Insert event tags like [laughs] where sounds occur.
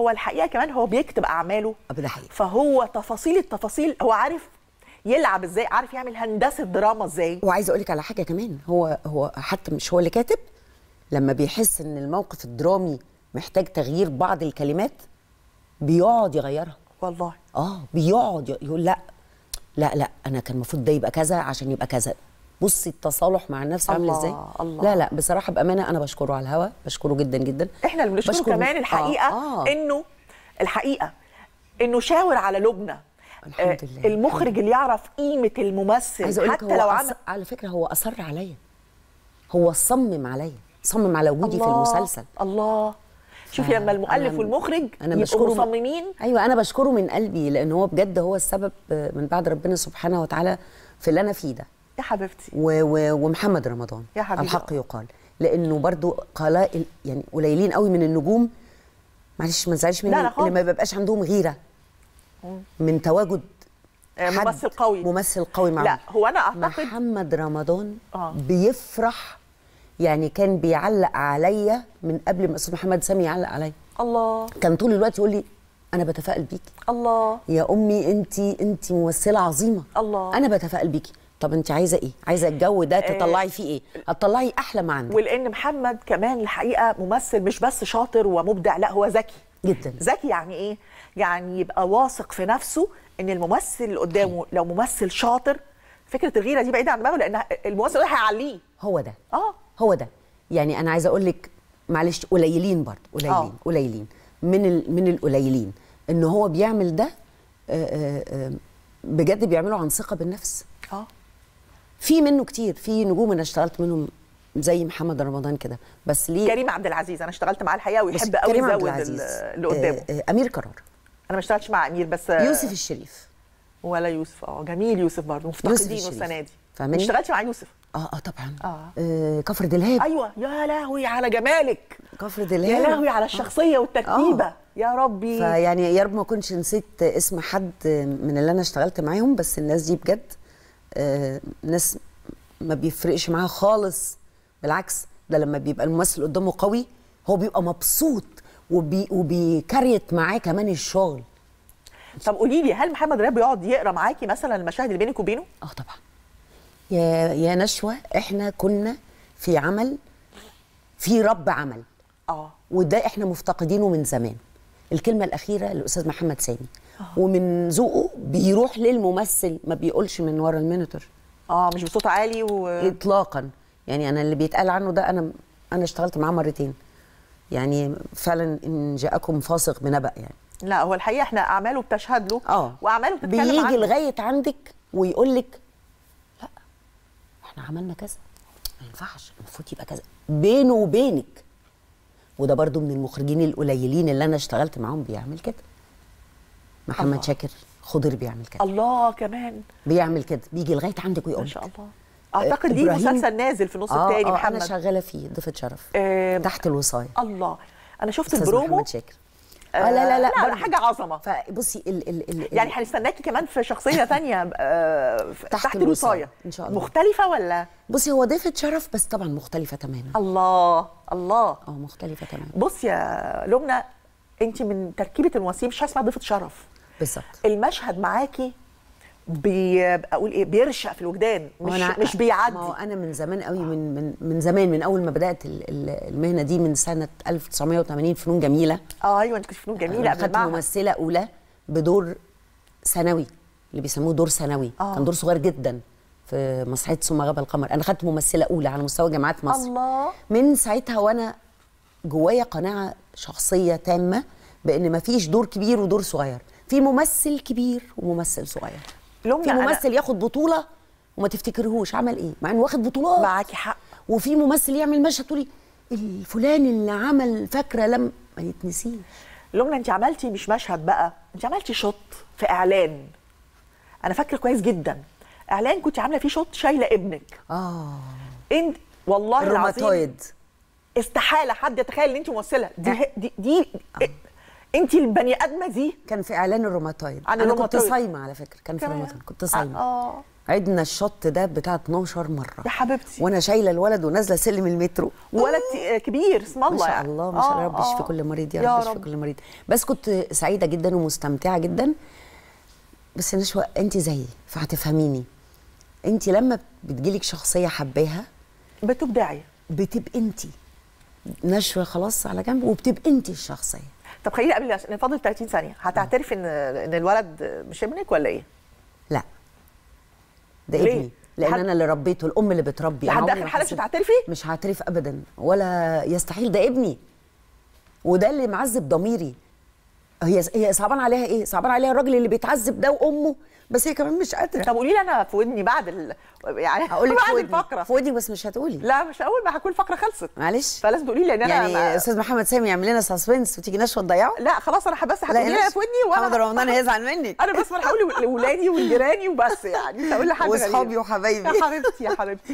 هو الحقيقه كمان هو بيكتب اعماله آه، ده حقيقي فهو تفاصيل التفاصيل هو عارف يلعب ازاي عارف يعمل هندسه دراما ازاي وعايزه اقول لك على حاجه كمان هو هو حتى مش هو اللي كاتب لما بيحس ان الموقف الدرامي محتاج تغيير بعض الكلمات بيقعد يغيرها والله اه بيقعد يقول لا لا لا انا كان المفروض ده يبقى كذا عشان يبقى كذا بصي التصالح مع النفس عامل ازاي الله. لا لا بصراحه بامانه انا بشكره على الهوا بشكره جدا جدا احنا اللي بنشكره كمان الحقيقه آه. آه. انه الحقيقه انه شاور على لبنى الحمد لله آه، المخرج اللي يعرف قيمه الممثل حتى لو عمل أص... على فكره هو اصر عليا هو صمم عليا صمم على وجودي في المسلسل الله شوفي لما المؤلف أنا والمخرج أنا يبقوا مصممين ايوه انا بشكره من قلبي لان هو بجد هو السبب آه، من بعد ربنا سبحانه وتعالى في اللي انا فيه ده يا حبيبتي و و ومحمد رمضان يا حبيبتي الحق يقال لانه برضو قلائل يعني قليلين قوي من النجوم معلش ما تزعليش مني اللي ما بيبقاش عندهم غيره من تواجد آه، ممثل قوي ممثل قوي معاه لا هو انا اعتقد محمد رمضان آه. بيفرح يعني كان بيعلق عليا من قبل ما استاذ محمد سامي يعلق عليا الله كان طول الوقت يقول لي انا بتفائل بيكي الله يا امي انت انت ممثله عظيمه الله انا بتفائل بيكي طب انت عايزه ايه عايزه الجو ده آه. تطلعي فيه ايه هتطلعي احلى ما عندك ولان محمد كمان الحقيقه ممثل مش بس شاطر ومبدع لا هو ذكي جدا ذكي يعني ايه يعني يبقى واثق في نفسه ان الممثل اللي قدامه لو ممثل شاطر فكره الغيره دي بعيده عن دماغه لان الممثل ده هيعليه هو ده اه هو ده يعني انا عايزه اقول لك معلش قليلين برضه قليلين آه. قليلين من ال... من القليلين ان هو بيعمل ده آه، آه، بجد بيعمله عن ثقه بالنفس اه في منه كتير في نجوم انا اشتغلت منهم زي محمد رمضان كده بس ليه كريم عبد العزيز انا اشتغلت معاه الحقيقه ويحب قوي يزود اللي قدامه آه، آه، امير قرار انا ما اشتغلتش مع امير بس يوسف الشريف ولا يوسف اه جميل يوسف برضه مفتقدينه السنه دي ما اشتغلتش مع يوسف اه اه طبعا آه. آه كفر دلهاب ايوه يا لهوي على جمالك كفر دلهاب يا لهوي على الشخصيه آه. آه. يا ربي فيعني يا رب ما اكونش نسيت اسم حد من اللي انا اشتغلت معاهم بس الناس دي بجد آه، ناس ما بيفرقش معاها خالص بالعكس ده لما بيبقى الممثل قدامه قوي هو بيبقى مبسوط وبي وبيكريت معاه كمان الشغل طب قولي لي هل محمد رياض بيقعد يقرا معاكي مثلا المشاهد اللي بينك وبينه؟ اه طبعا يا يا نشوه احنا كنا في عمل في رب عمل اه وده احنا مفتقدينه من زمان الكلمه الاخيره للاستاذ محمد سامي آه. ومن ذوقه بيروح للممثل ما بيقولش من ورا المونيتور اه مش بصوت عالي و... اطلاقا يعني انا اللي بيتقال عنه ده انا انا اشتغلت معاه مرتين يعني فعلا ان جاءكم فاسق بنبأ يعني لا هو الحقيقه احنا اعماله بتشهد له اه واعماله بتتكلم بيجي عنه. لغايه عندك ويقول لك لا احنا عملنا كذا ما ينفعش المفروض يبقى كذا بينه وبينك وده برضو من المخرجين القليلين اللي انا اشتغلت معاهم بيعمل كده محمد الله. شاكر خضر بيعمل كده الله كمان بيعمل كده بيجي لغايه عندك ويقول ما شاء الله اعتقد ليه مسلسل نازل في النص آه التاني آه محمد انا شغاله فيه ضيفه شرف آه تحت الوصايه الله انا شفت البرومو محمد شاكر آه لا لا لا, لا, لا حاجه عظمه فبصي ال ال ال يعني هنستناكي كمان في شخصيه ثانيه [laughs] آه تحت, تحت الوصايه ان شاء الله مختلفه ولا بصي هو ضيفه شرف بس طبعا مختلفه تماما الله الله اه مختلفه تماما بصي يا لمنى انت من تركيبه الوسيم مش هسمع ضيفه شرف بالظبط المشهد معاكي بي اقول ايه بيرشق في الوجدان مش أنا مش بيعدي ما انا من زمان قوي من من من زمان من اول ما بدات المهنه دي من سنه 1980 فنون جميله اه ايوه انت كنت فنون جميله قبل خدت ممثله اولى بدور ثانوي اللي بيسموه دور ثانوي آه. كان دور صغير جدا في مسرحيه ثم غاب القمر انا خدت ممثله اولى على مستوى جامعات مصر الله من ساعتها وانا جوايا قناعه شخصيه تامه بان ما فيش دور كبير ودور صغير في ممثل كبير وممثل صغير في ممثل ياخد بطوله وما تفتكرهوش عمل ايه مع انه واخد بطولات معاكي حق وفي ممثل يعمل مشهد تقولي الفلان اللي عمل فاكره لم ما يتنسيش لمنى انت عملتي مش مشهد بقى انت عملتي شوت في اعلان انا فاكره كويس جدا اعلان كنت عامله فيه شوت شايله ابنك اه انت والله العظيم استحاله حد يتخيل ان انت ممثله دي أه. دي, دي, دي آه. انت البني ادمه دي كان في اعلان الروماتايد انا كنت صايمه على فكره كان في رمضان كنت آه، صايمه اه عدنا الشط ده بتاع 12 مره يا حبيبتي وانا شايله الولد ونازله سلم المترو ولد كبير اسم الله ما شاء يعني. الله ما شاء الله آه، رب يشفي آه. كل مريض يا رب يشفي كل مريض بس كنت سعيده جدا ومستمتعه جدا بس نشوى انت زيي فهتفهميني انت لما بتجيلك شخصيه حباها بتبدعي بتبقي انت نشوى خلاص على جنب وبتبقي انت الشخصيه طب خليني قبل عشان فاضل 30 ثانيه هتعترف ان ان الولد مش ابنك ولا ايه؟ لا ده ابني لان انا اللي ربيته الام اللي بتربي لحد اخر حاله مش هتعترفي؟ مش هعترف ابدا ولا يستحيل ده ابني وده اللي معذب ضميري هي هي صعبان عليها ايه؟ صعبان عليها الراجل اللي بيتعذب ده وامه بس هي كمان مش قادره طب قولي لي انا في ودني بعد ال... يعني هقول لك [laughs] بعد الفقره في ودني بس مش هتقولي لا مش هقول ما هكون الفقره خلصت معلش فلازم تقولي لي لان انا يعني استاذ ما... محمد سامي يعمل لنا سسبنس نشوه وتضيعه لا خلاص انا بس هتقولي لي في ودني وانا محمد رمضان هيزعل مني [laughs] انا بس هقول لاولادي وجيراني وبس يعني هقول لحد واصحابي وحبايبي يا حبيبتي يا حبيبتي